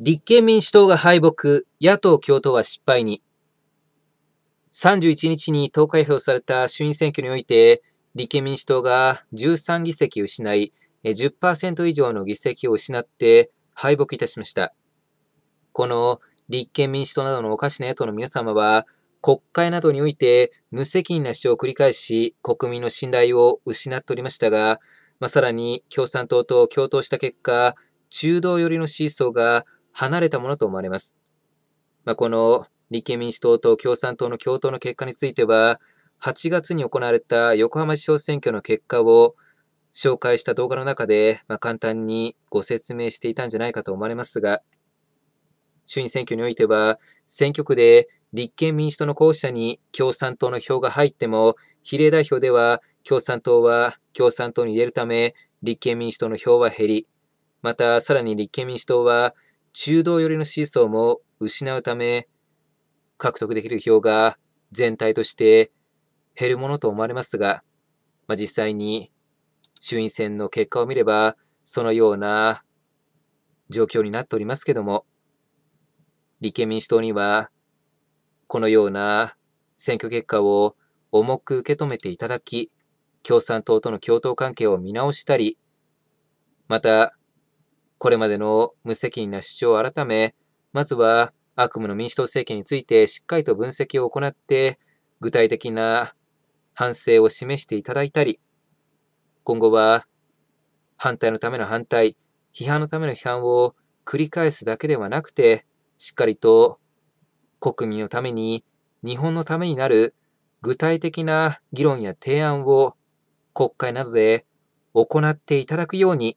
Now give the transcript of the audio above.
立憲民主党が敗北、野党共闘は失敗に。31日に投開票された衆院選挙において、立憲民主党が13議席失い、10%以上の議席を失って敗北いたしました。この立憲民主党などのおかしな野党の皆様は、国会などにおいて無責任な主張を繰り返し、国民の信頼を失っておりましたが、まあ、さらに共産党と共闘した結果、中道寄りの支持層が離れたものと思われます。まあ、この立憲民主党と共産党の共闘の結果については、8月に行われた横浜市長選挙の結果を紹介した動画の中で、まあ、簡単にご説明していたんじゃないかと思われますが、衆院選挙においては、選挙区で立憲民主党の候補者に共産党の票が入っても、比例代表では共産党は共産党に入れるため、立憲民主党の票は減り、またさらに立憲民主党は中道寄りの思想も失うため、獲得できる票が全体として減るものと思われますが、まあ、実際に衆院選の結果を見れば、そのような状況になっておりますけども、立憲民主党には、このような選挙結果を重く受け止めていただき、共産党との共闘関係を見直したり、また、これまでの無責任な主張を改め、まずは悪夢の民主党政権についてしっかりと分析を行って、具体的な反省を示していただいたり、今後は反対のための反対、批判のための批判を繰り返すだけではなくて、しっかりと国民のために、日本のためになる具体的な議論や提案を国会などで行っていただくように